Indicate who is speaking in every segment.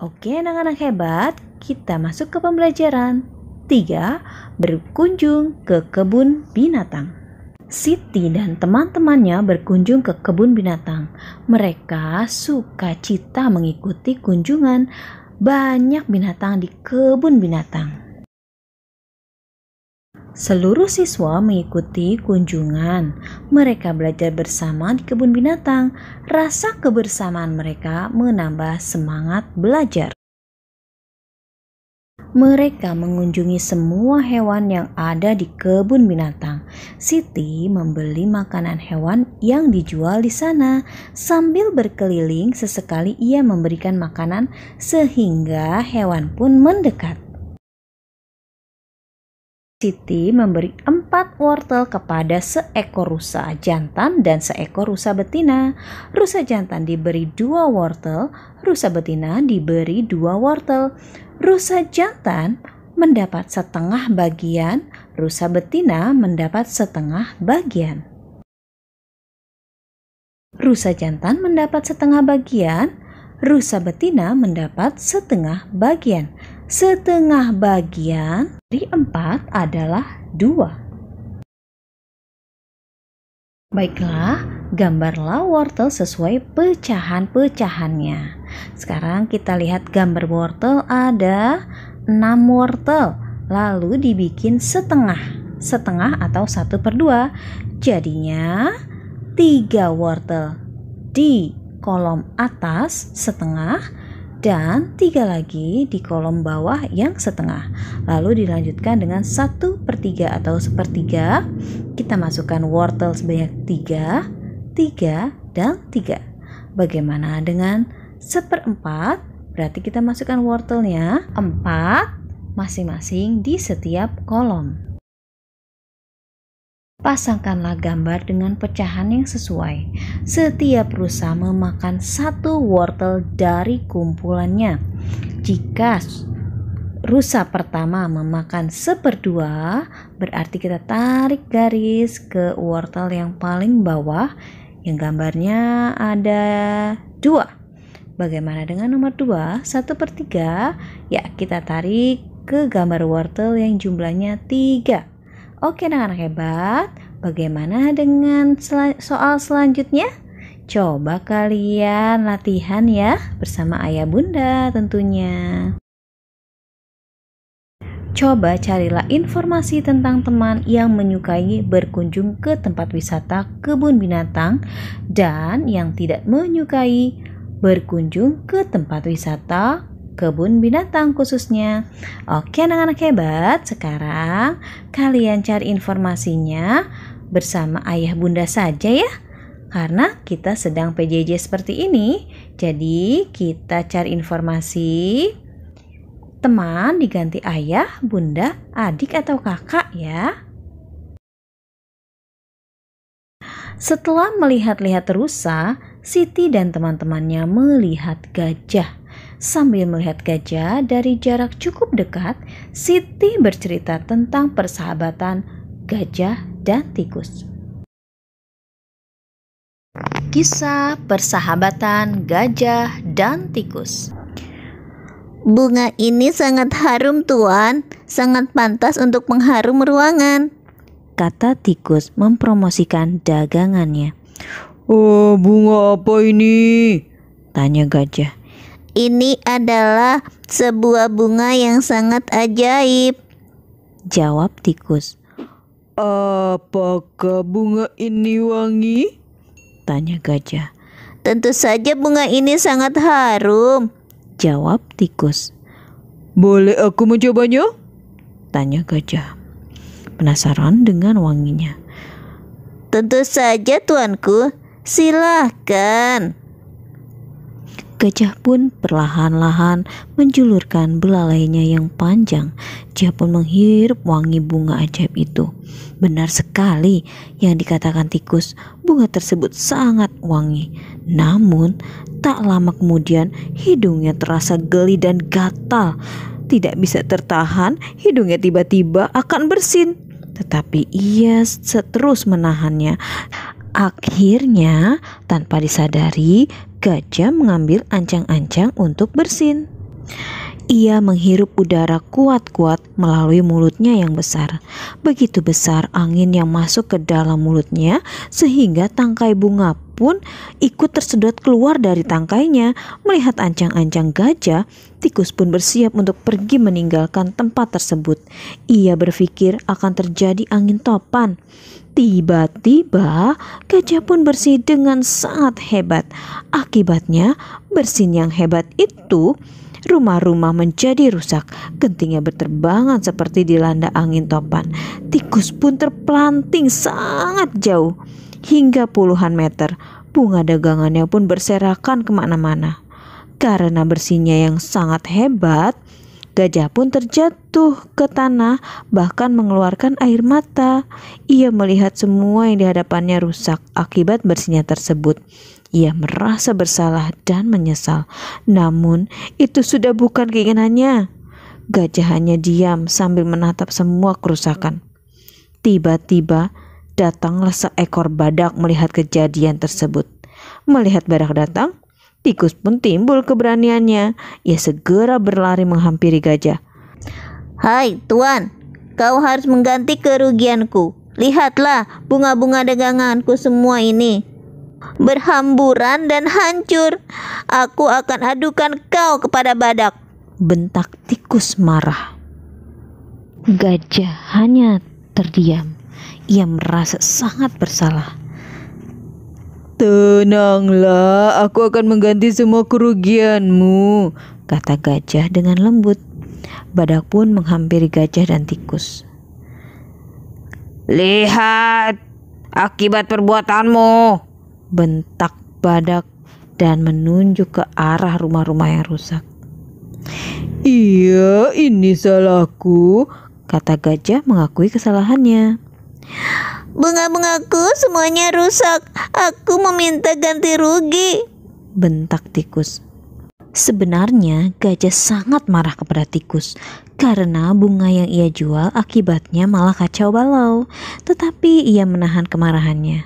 Speaker 1: Oke anak-anak hebat, kita masuk ke pembelajaran. 3. Berkunjung ke kebun binatang. Siti dan teman-temannya berkunjung ke kebun binatang. Mereka suka cita mengikuti kunjungan banyak binatang di kebun binatang. Seluruh siswa mengikuti kunjungan. Mereka belajar bersama di kebun binatang. Rasa kebersamaan mereka menambah semangat belajar. Mereka mengunjungi semua hewan yang ada di kebun binatang. Siti membeli makanan hewan yang dijual di sana. Sambil berkeliling, sesekali ia memberikan makanan sehingga hewan pun mendekat. Siti memberi empat wortel kepada seekor rusa jantan dan seekor rusa betina. Rusa jantan diberi dua wortel, rusa betina diberi dua wortel. Rusa jantan mendapat setengah bagian, rusa betina mendapat setengah bagian. Rusa jantan mendapat setengah bagian, rusa betina mendapat setengah bagian setengah bagian dari 4 adalah 2. Baiklah, gambarlah wortel sesuai pecahan-pecahannya. Sekarang kita lihat gambar wortel ada 6 wortel, lalu dibikin setengah. Setengah atau 1 per 2. Jadinya 3 wortel di kolom atas setengah dan tiga lagi di kolom bawah yang setengah. Lalu dilanjutkan dengan satu per tiga atau sepertiga. Kita masukkan wortel sebanyak tiga, tiga, dan tiga. Bagaimana dengan seperempat? Berarti kita masukkan wortelnya empat masing-masing di setiap kolom. Pasangkanlah gambar dengan pecahan yang sesuai. Setiap rusa memakan satu wortel dari kumpulannya. Jika rusa pertama memakan seperdua, berarti kita tarik garis ke wortel yang paling bawah yang gambarnya ada dua. Bagaimana dengan nomor dua, satu per tiga? Ya, kita tarik ke gambar wortel yang jumlahnya tiga. Oke anak-anak hebat, bagaimana dengan sel soal selanjutnya? Coba kalian latihan ya bersama ayah bunda tentunya. Coba carilah informasi tentang teman yang menyukai berkunjung ke tempat wisata kebun binatang dan yang tidak menyukai berkunjung ke tempat wisata kebun binatang khususnya. Oke anak-anak hebat, sekarang kalian cari informasinya bersama ayah bunda saja ya. Karena kita sedang PJJ seperti ini, jadi kita cari informasi teman diganti ayah, bunda, adik atau kakak ya. Setelah melihat-lihat rusa, Siti dan teman-temannya melihat gajah. Sambil melihat gajah dari jarak cukup dekat, Siti bercerita tentang persahabatan gajah dan tikus. Kisah persahabatan gajah dan tikus. Bunga ini sangat harum, Tuan. Sangat pantas untuk mengharum ruangan, kata tikus mempromosikan dagangannya. "Oh, bunga apa ini?" tanya gajah. Ini adalah sebuah bunga yang sangat ajaib. Jawab tikus. Apakah bunga ini wangi? Tanya gajah. Tentu saja bunga ini sangat harum. Jawab tikus. Boleh aku mencobanya? Tanya gajah. Penasaran dengan wanginya. Tentu saja tuanku. Silahkan. Gajah pun perlahan-lahan menjulurkan belalainya yang panjang. Dia pun menghirup wangi bunga ajaib itu. Benar sekali yang dikatakan tikus, bunga tersebut sangat wangi. Namun, tak lama kemudian hidungnya terasa geli dan gatal. Tidak bisa tertahan, hidungnya tiba-tiba akan bersin. Tetapi ia terus menahannya. Akhirnya, tanpa disadari, Gajah mengambil ancang-ancang untuk bersin. Ia menghirup udara kuat-kuat melalui mulutnya yang besar. Begitu besar angin yang masuk ke dalam mulutnya sehingga tangkai bunga pun ikut tersedot keluar dari tangkainya. Melihat ancang-ancang gajah, tikus pun bersiap untuk pergi meninggalkan tempat tersebut. Ia berpikir akan terjadi angin topan. Tiba-tiba, gajah pun bersih dengan sangat hebat. Akibatnya, bersin yang hebat itu rumah-rumah menjadi rusak, gentingnya berterbangan seperti dilanda angin topan. Tikus pun terpelanting sangat jauh hingga puluhan meter. Bunga dagangannya pun berserakan kemana-mana. Karena bersihnya yang sangat hebat, gajah pun terjatuh ke tanah, bahkan mengeluarkan air mata. Ia melihat semua yang dihadapannya rusak akibat bersihnya tersebut. Ia merasa bersalah dan menyesal. Namun, itu sudah bukan keinginannya. Gajah hanya diam sambil menatap semua kerusakan. Tiba-tiba, Datanglah seekor badak melihat kejadian tersebut. Melihat badak datang, tikus pun timbul keberaniannya. Ia segera berlari menghampiri gajah. Hai tuan, kau harus mengganti kerugianku. Lihatlah bunga-bunga daganganku semua ini berhamburan dan hancur. Aku akan adukan kau kepada badak. Bentak tikus marah. Gajah hanya terdiam. Ia merasa sangat bersalah. Tenanglah, aku akan mengganti semua kerugianmu, kata gajah dengan lembut. Badak pun menghampiri gajah dan tikus. Lihat akibat perbuatanmu, bentak badak dan menunjuk ke arah rumah-rumah yang rusak. Iya, ini salahku, kata gajah mengakui kesalahannya. Bunga-bungaku semuanya rusak. Aku meminta ganti rugi. Bentak tikus. Sebenarnya gajah sangat marah kepada tikus karena bunga yang ia jual akibatnya malah kacau balau. Tetapi ia menahan kemarahannya.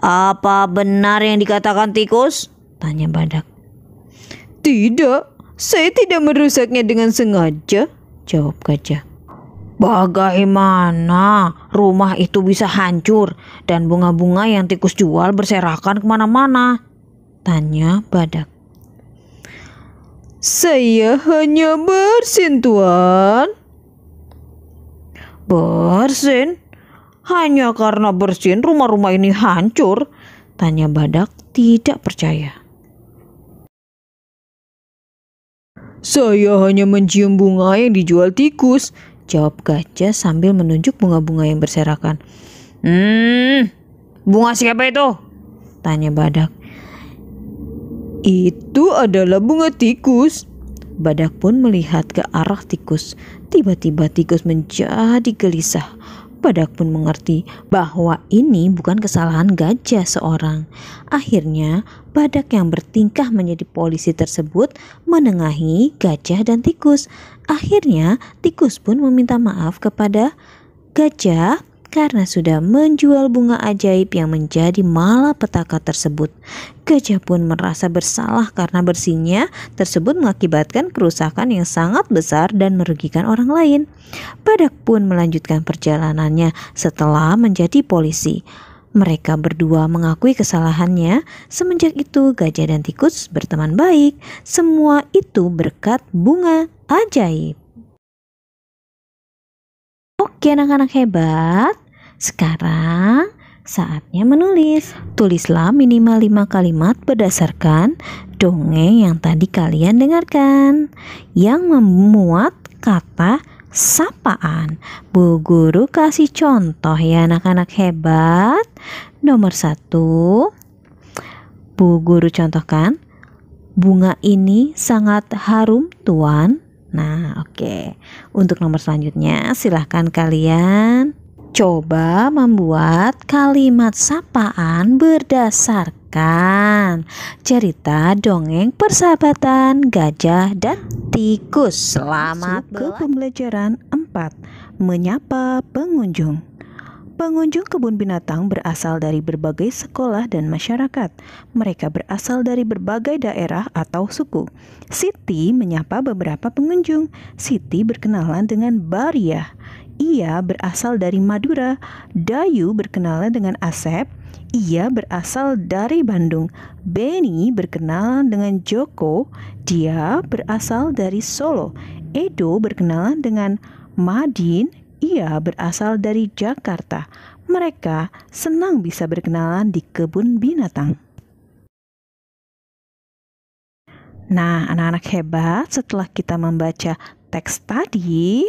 Speaker 1: Apa benar yang dikatakan tikus? Tanya badak. Tidak, saya tidak merusaknya dengan sengaja, jawab gajah. Bagaimana rumah itu bisa hancur dan bunga-bunga yang tikus jual berserakan kemana-mana? Tanya badak. Saya hanya bersin, Tuan. Bersin? Hanya karena bersin rumah-rumah ini hancur? Tanya badak tidak percaya. Saya hanya mencium bunga yang dijual tikus jawab gajah sambil menunjuk bunga-bunga yang berserakan. Hmm, bunga siapa itu? Tanya badak. Itu adalah bunga tikus. Badak pun melihat ke arah tikus. Tiba-tiba tikus menjadi gelisah. Badak pun mengerti bahwa ini bukan kesalahan gajah seorang. Akhirnya, badak yang bertingkah menjadi polisi tersebut menengahi gajah dan tikus. Akhirnya, tikus pun meminta maaf kepada gajah karena sudah menjual bunga ajaib yang menjadi malapetaka tersebut. Gajah pun merasa bersalah karena bersihnya tersebut mengakibatkan kerusakan yang sangat besar dan merugikan orang lain. Badak pun melanjutkan perjalanannya setelah menjadi polisi. Mereka berdua mengakui kesalahannya. Semenjak itu, gajah dan tikus berteman baik. Semua itu berkat bunga ajaib. Oke anak-anak hebat, sekarang saatnya menulis. Tulislah minimal 5 kalimat berdasarkan dongeng yang tadi kalian dengarkan yang memuat kata sapaan. Bu guru kasih contoh ya anak-anak hebat. Nomor satu, Bu guru contohkan, bunga ini sangat harum tuan. Nah, oke. Okay. Untuk nomor selanjutnya, silahkan kalian coba membuat kalimat sapaan berdasarkan cerita dongeng persahabatan gajah dan tikus. Selamat ke pembelajaran 4, menyapa pengunjung. Pengunjung kebun binatang berasal dari berbagai sekolah dan masyarakat. Mereka berasal dari berbagai daerah atau suku. Siti menyapa beberapa pengunjung. Siti berkenalan dengan Bariah. Ia berasal dari Madura. Dayu berkenalan dengan Asep. Ia berasal dari Bandung. Benny berkenalan dengan Joko. Dia berasal dari Solo. Edo berkenalan dengan Madin ia berasal dari Jakarta. Mereka senang bisa berkenalan di kebun binatang. Nah, anak-anak hebat, setelah kita membaca teks tadi,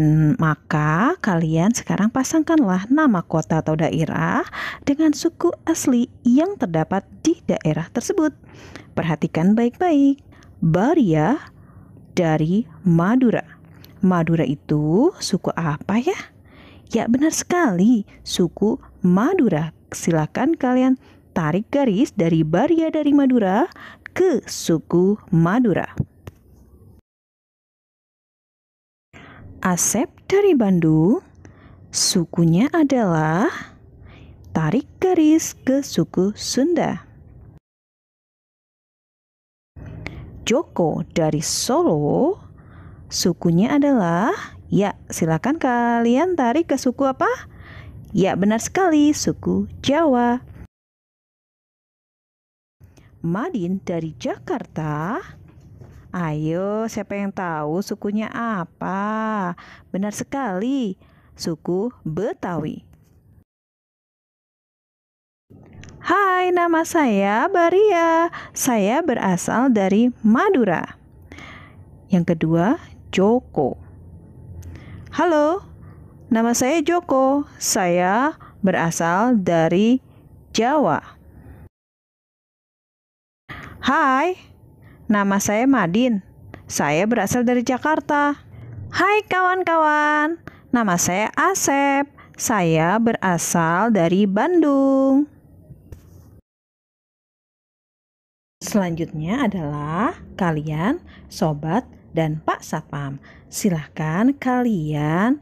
Speaker 1: hmm, maka kalian sekarang pasangkanlah nama kota atau daerah dengan suku asli yang terdapat di daerah tersebut. Perhatikan baik-baik. Baria dari Madura. Madura itu suku apa ya? Ya benar sekali, suku Madura. Silakan kalian tarik garis dari Baria dari Madura ke suku Madura. Asep dari Bandung, sukunya adalah tarik garis ke suku Sunda. Joko dari Solo, Sukunya adalah ya, silakan kalian tarik ke suku apa? Ya, benar sekali, suku Jawa. Madin dari Jakarta. Ayo, siapa yang tahu sukunya apa? Benar sekali, suku Betawi. Hai, nama saya Baria. Saya berasal dari Madura. Yang kedua, Joko. Halo, nama saya Joko. Saya berasal dari Jawa. Hai, nama saya Madin. Saya berasal dari Jakarta. Hai kawan-kawan, nama saya Asep. Saya berasal dari Bandung. Selanjutnya adalah kalian, sobat dan Pak Satpam. Silahkan kalian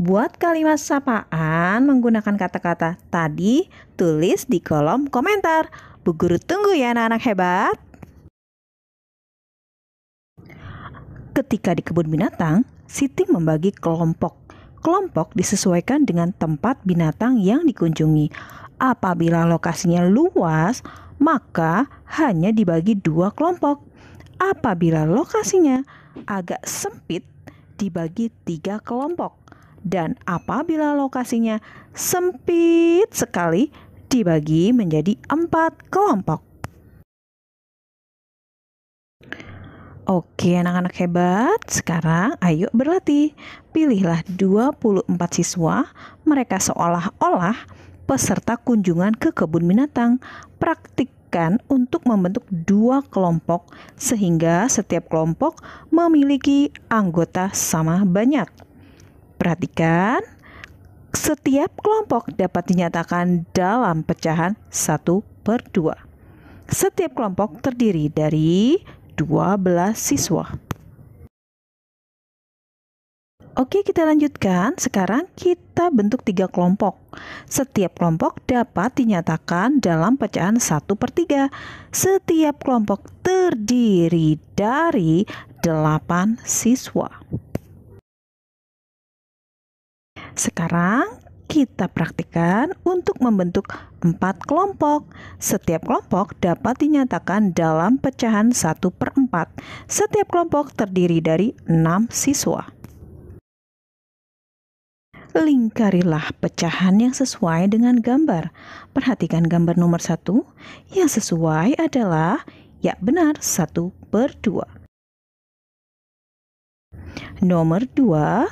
Speaker 1: buat kalimat sapaan menggunakan kata-kata tadi tulis di kolom komentar. Bu Guru tunggu ya anak-anak hebat. Ketika di kebun binatang, Siti membagi kelompok. Kelompok disesuaikan dengan tempat binatang yang dikunjungi. Apabila lokasinya luas, maka hanya dibagi dua kelompok Apabila lokasinya agak sempit, dibagi tiga kelompok. Dan apabila lokasinya sempit sekali, dibagi menjadi empat kelompok. Oke anak-anak hebat, sekarang ayo berlatih. Pilihlah 24 siswa, mereka seolah-olah peserta kunjungan ke kebun binatang. Praktik diarahkan untuk membentuk dua kelompok sehingga setiap kelompok memiliki anggota sama banyak. Perhatikan, setiap kelompok dapat dinyatakan dalam pecahan satu per dua. Setiap kelompok terdiri dari 12 siswa. Oke, kita lanjutkan. Sekarang kita bentuk tiga kelompok. Setiap kelompok dapat dinyatakan dalam pecahan 1 per 3. Setiap kelompok terdiri dari 8 siswa. Sekarang kita praktikkan untuk membentuk empat kelompok. Setiap kelompok dapat dinyatakan dalam pecahan 1 per 4. Setiap kelompok terdiri dari 6 siswa lingkarilah pecahan yang sesuai dengan gambar. Perhatikan gambar nomor satu, yang sesuai adalah ya benar satu per dua. Nomor dua,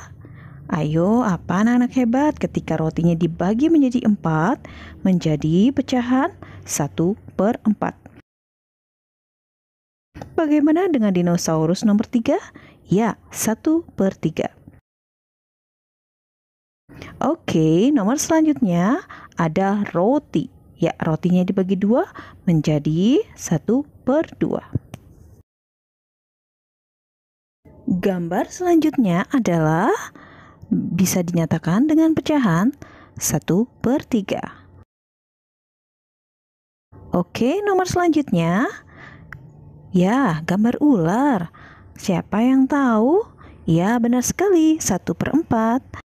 Speaker 1: Ayo, apa anak-anak hebat ketika rotinya dibagi menjadi empat, menjadi pecahan satu per empat. Bagaimana dengan dinosaurus nomor tiga? Ya, satu per tiga. Oke, nomor selanjutnya ada roti. Ya, rotinya dibagi dua menjadi satu per dua. Gambar selanjutnya adalah bisa dinyatakan dengan pecahan satu per tiga. Oke, nomor selanjutnya. Ya, gambar ular. Siapa yang tahu? Ya, benar sekali. satu per empat.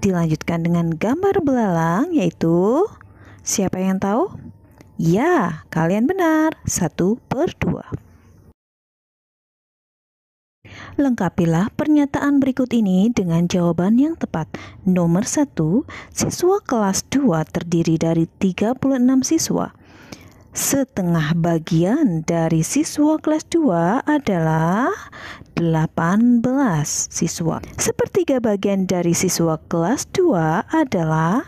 Speaker 1: Dilanjutkan dengan gambar belalang yaitu siapa yang tahu? Ya, kalian benar. Satu per dua. Lengkapilah pernyataan berikut ini dengan jawaban yang tepat. Nomor satu, siswa kelas 2 terdiri dari 36 siswa. Setengah bagian dari siswa kelas 2 adalah 18 siswa. Sepertiga bagian dari siswa kelas 2 adalah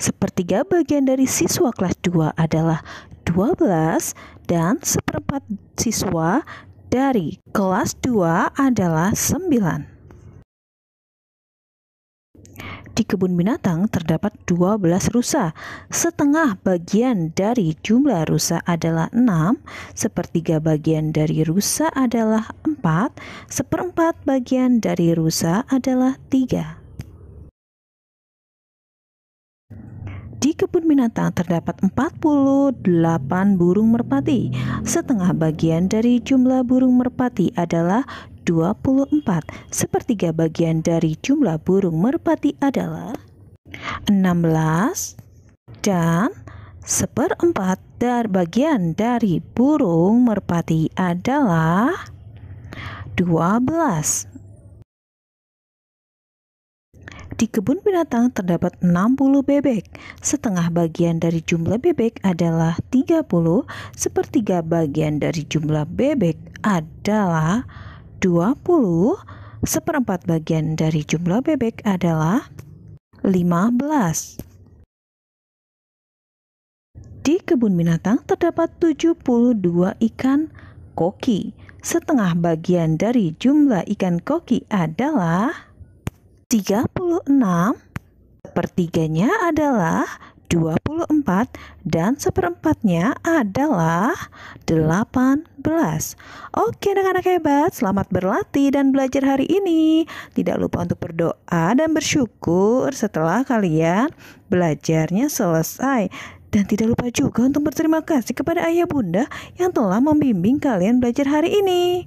Speaker 1: Sepertiga bagian dari siswa kelas 2 adalah 12 dan seperempat siswa dari kelas 2 adalah 9 di kebun binatang terdapat 12 rusa. Setengah bagian dari jumlah rusa adalah 6, sepertiga bagian dari rusa adalah 4, seperempat bagian dari rusa adalah 3. Di kebun binatang terdapat 48 burung merpati. Setengah bagian dari jumlah burung merpati adalah 24. Sepertiga bagian dari jumlah burung merpati adalah 16 dan seperempat dari bagian dari burung merpati adalah 12. Di kebun binatang terdapat 60 bebek. Setengah bagian dari jumlah bebek adalah 30, sepertiga bagian dari jumlah bebek adalah 20, seperempat bagian dari jumlah bebek adalah 15. Di kebun binatang terdapat 72 ikan koki. Setengah bagian dari jumlah ikan koki adalah 36. Sepertiganya adalah 24 dan seperempatnya adalah 18. Oke anak-anak hebat, selamat berlatih dan belajar hari ini. Tidak lupa untuk berdoa dan bersyukur setelah kalian belajarnya selesai. Dan tidak lupa juga untuk berterima kasih kepada ayah bunda yang telah membimbing kalian belajar hari ini.